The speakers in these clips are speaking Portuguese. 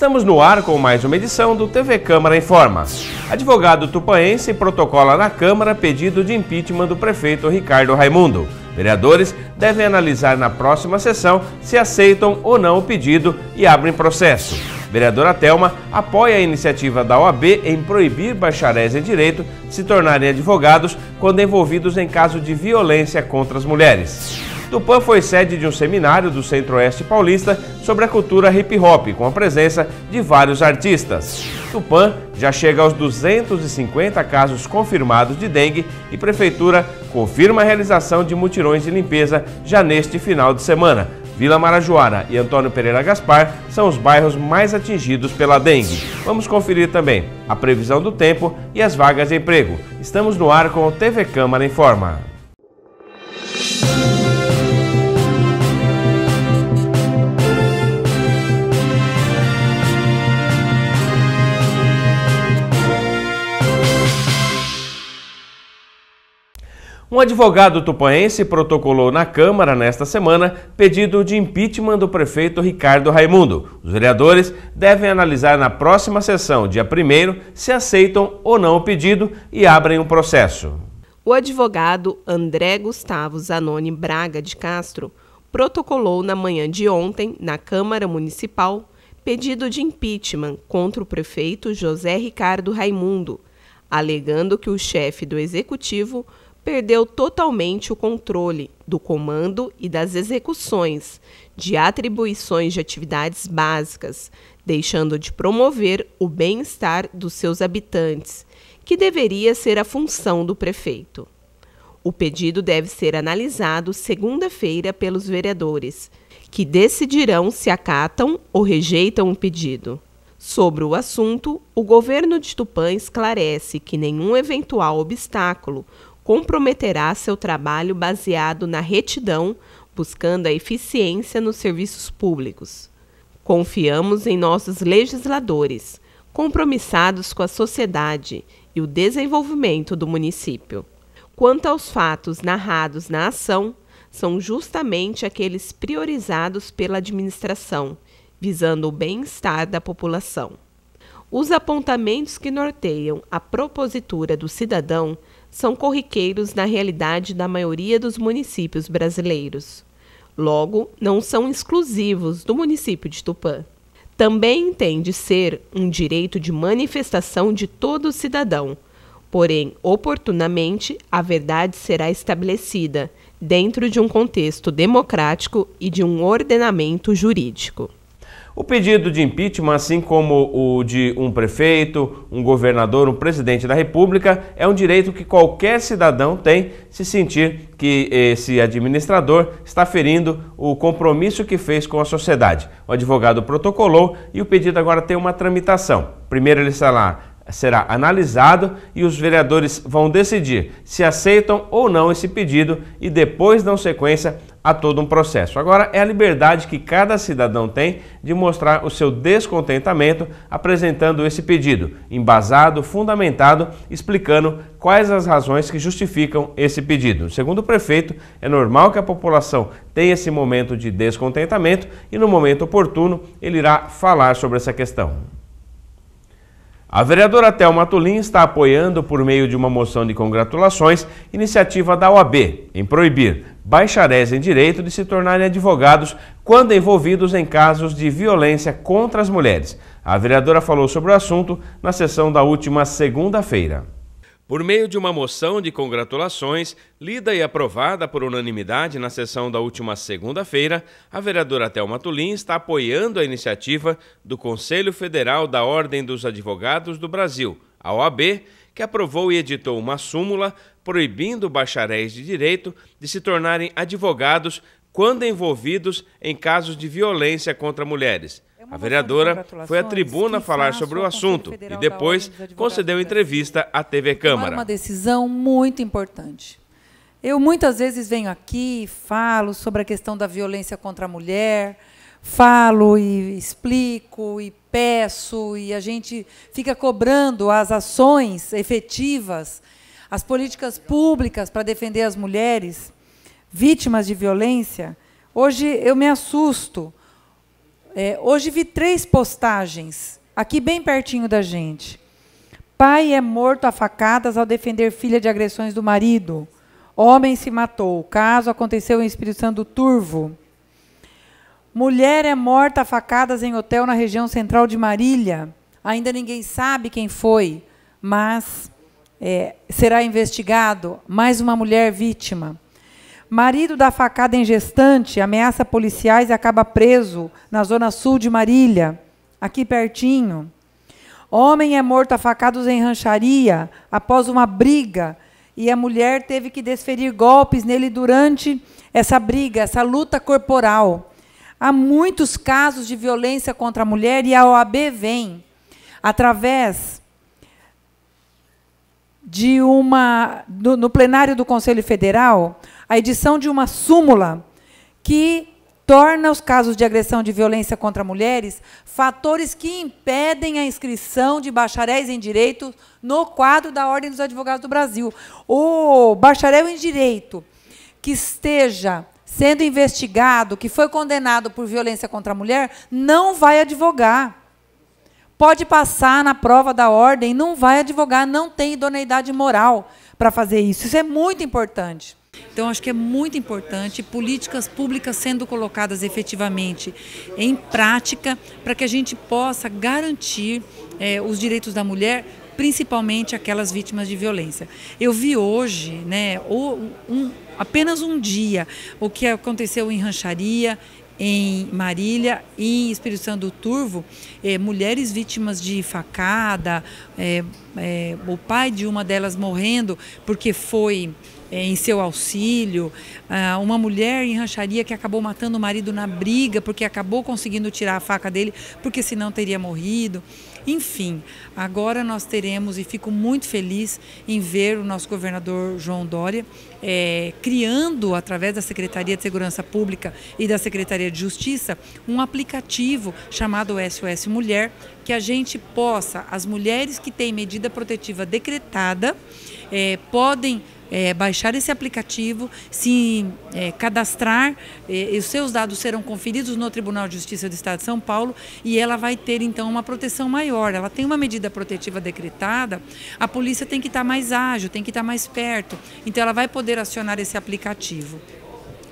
Estamos no ar com mais uma edição do TV Câmara Informa. Advogado tupanense protocola na Câmara pedido de impeachment do prefeito Ricardo Raimundo. Vereadores devem analisar na próxima sessão se aceitam ou não o pedido e abrem processo. Vereadora Telma apoia a iniciativa da OAB em proibir bacharéis em direito se tornarem advogados quando envolvidos em caso de violência contra as mulheres. Tupã foi sede de um seminário do Centro-Oeste Paulista sobre a cultura hip hop, com a presença de vários artistas. Tupã já chega aos 250 casos confirmados de dengue e prefeitura confirma a realização de mutirões de limpeza já neste final de semana. Vila Marajoara e Antônio Pereira Gaspar são os bairros mais atingidos pela dengue. Vamos conferir também a previsão do tempo e as vagas de emprego. Estamos no ar com o TV Câmara Informa. Um advogado tupanense protocolou na Câmara nesta semana pedido de impeachment do prefeito Ricardo Raimundo. Os vereadores devem analisar na próxima sessão, dia 1, se aceitam ou não o pedido e abrem um processo. O advogado André Gustavo Zanoni Braga de Castro protocolou na manhã de ontem, na Câmara Municipal, pedido de impeachment contra o prefeito José Ricardo Raimundo, alegando que o chefe do executivo perdeu totalmente o controle do comando e das execuções de atribuições de atividades básicas, deixando de promover o bem-estar dos seus habitantes, que deveria ser a função do prefeito. O pedido deve ser analisado segunda-feira pelos vereadores, que decidirão se acatam ou rejeitam o pedido. Sobre o assunto, o governo de Tupã esclarece que nenhum eventual obstáculo comprometerá seu trabalho baseado na retidão, buscando a eficiência nos serviços públicos. Confiamos em nossos legisladores, compromissados com a sociedade e o desenvolvimento do município. Quanto aos fatos narrados na ação, são justamente aqueles priorizados pela administração, visando o bem-estar da população. Os apontamentos que norteiam a propositura do cidadão são corriqueiros na realidade da maioria dos municípios brasileiros. Logo, não são exclusivos do município de Tupã. Também entende ser um direito de manifestação de todo cidadão. Porém, oportunamente, a verdade será estabelecida dentro de um contexto democrático e de um ordenamento jurídico. O pedido de impeachment, assim como o de um prefeito, um governador, um presidente da República, é um direito que qualquer cidadão tem se sentir que esse administrador está ferindo o compromisso que fez com a sociedade. O advogado protocolou e o pedido agora tem uma tramitação. Primeiro ele está lá será analisado e os vereadores vão decidir se aceitam ou não esse pedido e depois dão sequência a todo um processo. Agora, é a liberdade que cada cidadão tem de mostrar o seu descontentamento apresentando esse pedido, embasado, fundamentado, explicando quais as razões que justificam esse pedido. Segundo o prefeito, é normal que a população tenha esse momento de descontentamento e, no momento oportuno, ele irá falar sobre essa questão. A vereadora Thelma Tulin está apoiando, por meio de uma moção de congratulações, iniciativa da OAB em proibir bacharéis em direito de se tornarem advogados quando envolvidos em casos de violência contra as mulheres. A vereadora falou sobre o assunto na sessão da última segunda-feira por meio de uma moção de congratulações, lida e aprovada por unanimidade na sessão da última segunda-feira, a vereadora Thelma Tulin está apoiando a iniciativa do Conselho Federal da Ordem dos Advogados do Brasil, a OAB, que aprovou e editou uma súmula proibindo bacharéis de direito de se tornarem advogados quando envolvidos em casos de violência contra mulheres. A vereadora foi à tribuna falar sobre o assunto e depois concedeu entrevista à TV Câmara. uma decisão muito importante. Eu muitas vezes venho aqui e falo sobre a questão da violência contra a mulher, falo e explico e peço, e a gente fica cobrando as ações efetivas, as políticas públicas para defender as mulheres vítimas de violência. Hoje eu me assusto é, hoje vi três postagens, aqui bem pertinho da gente. Pai é morto a facadas ao defender filha de agressões do marido. Homem se matou. O caso aconteceu em Espírito Santo Turvo. Mulher é morta a facadas em hotel na região central de Marília. Ainda ninguém sabe quem foi, mas é, será investigado mais uma mulher vítima. Marido da facada em gestante ameaça policiais e acaba preso na zona sul de Marília, aqui pertinho. Homem é morto a facados em rancharia após uma briga e a mulher teve que desferir golpes nele durante essa briga, essa luta corporal. Há muitos casos de violência contra a mulher e a OAB vem através de uma do, no plenário do Conselho Federal a edição de uma súmula que torna os casos de agressão de violência contra mulheres fatores que impedem a inscrição de bacharéis em direito no quadro da Ordem dos Advogados do Brasil. O bacharel em direito que esteja sendo investigado, que foi condenado por violência contra a mulher, não vai advogar pode passar na prova da ordem, não vai advogar, não tem idoneidade moral para fazer isso. Isso é muito importante. Então, acho que é muito importante políticas públicas sendo colocadas efetivamente em prática para que a gente possa garantir é, os direitos da mulher, principalmente aquelas vítimas de violência. Eu vi hoje, né, um, apenas um dia, o que aconteceu em Rancharia, em Marília e em Espírito Santo do Turvo, eh, mulheres vítimas de facada, eh, eh, o pai de uma delas morrendo porque foi em seu auxílio, ah, uma mulher em rancharia que acabou matando o marido na briga porque acabou conseguindo tirar a faca dele, porque senão teria morrido. Enfim, agora nós teremos, e fico muito feliz em ver o nosso governador João Dória é, criando, através da Secretaria de Segurança Pública e da Secretaria de Justiça, um aplicativo chamado SOS Mulher, que a gente possa, as mulheres que têm medida protetiva decretada, é, podem é, baixar esse aplicativo, se é, cadastrar, é, os seus dados serão conferidos no Tribunal de Justiça do Estado de São Paulo e ela vai ter então uma proteção maior. Ela tem uma medida protetiva decretada, a polícia tem que estar mais ágil, tem que estar mais perto, então ela vai poder acionar esse aplicativo.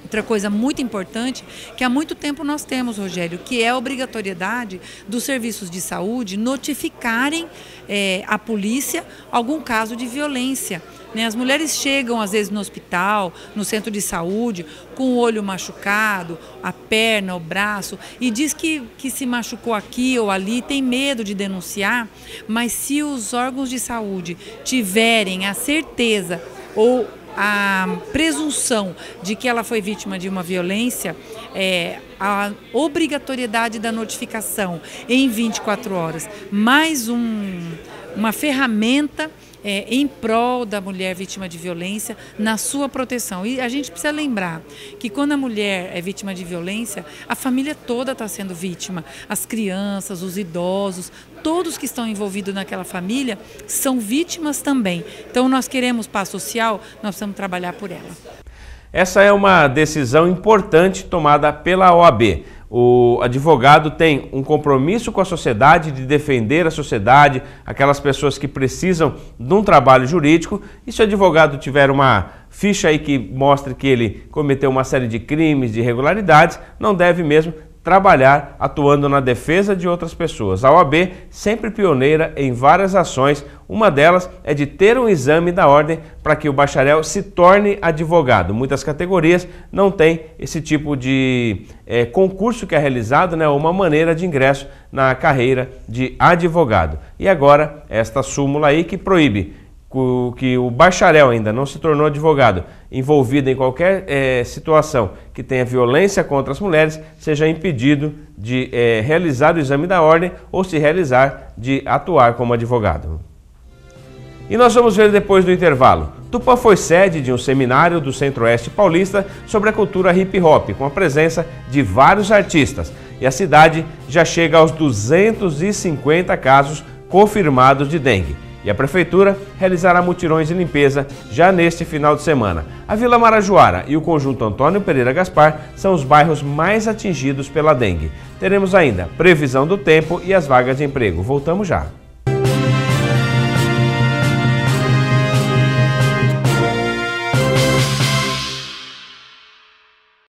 Outra coisa muito importante que há muito tempo nós temos, Rogério, que é a obrigatoriedade dos serviços de saúde notificarem é, eh, a polícia algum caso de violência. Né? As mulheres chegam, às vezes, no hospital, no centro de saúde, com o olho machucado, a perna, o braço, e diz que, que se machucou aqui ou ali, tem medo de denunciar, mas se os órgãos de saúde tiverem a certeza ou a presunção de que ela foi vítima de uma violência, é, a obrigatoriedade da notificação em 24 horas, mais um uma ferramenta é, em prol da mulher vítima de violência na sua proteção. E a gente precisa lembrar que quando a mulher é vítima de violência, a família toda está sendo vítima. As crianças, os idosos, todos que estão envolvidos naquela família são vítimas também. Então, nós queremos paz social, nós precisamos trabalhar por ela. Essa é uma decisão importante tomada pela OAB. O advogado tem um compromisso com a sociedade de defender a sociedade, aquelas pessoas que precisam de um trabalho jurídico. E se o advogado tiver uma ficha aí que mostre que ele cometeu uma série de crimes, de irregularidades, não deve mesmo trabalhar atuando na defesa de outras pessoas. A OAB sempre pioneira em várias ações uma delas é de ter um exame da ordem para que o bacharel se torne advogado. Muitas categorias não têm esse tipo de é, concurso que é realizado, né, uma maneira de ingresso na carreira de advogado. E agora, esta súmula aí que proíbe que o bacharel ainda não se tornou advogado envolvido em qualquer é, situação que tenha violência contra as mulheres seja impedido de é, realizar o exame da ordem ou se realizar de atuar como advogado. E nós vamos ver depois do intervalo. Tupã foi sede de um seminário do Centro-Oeste Paulista sobre a cultura hip hop, com a presença de vários artistas. E a cidade já chega aos 250 casos confirmados de dengue. E a prefeitura realizará mutirões de limpeza já neste final de semana. A Vila Marajoara e o conjunto Antônio Pereira Gaspar são os bairros mais atingidos pela dengue. Teremos ainda previsão do tempo e as vagas de emprego. Voltamos já.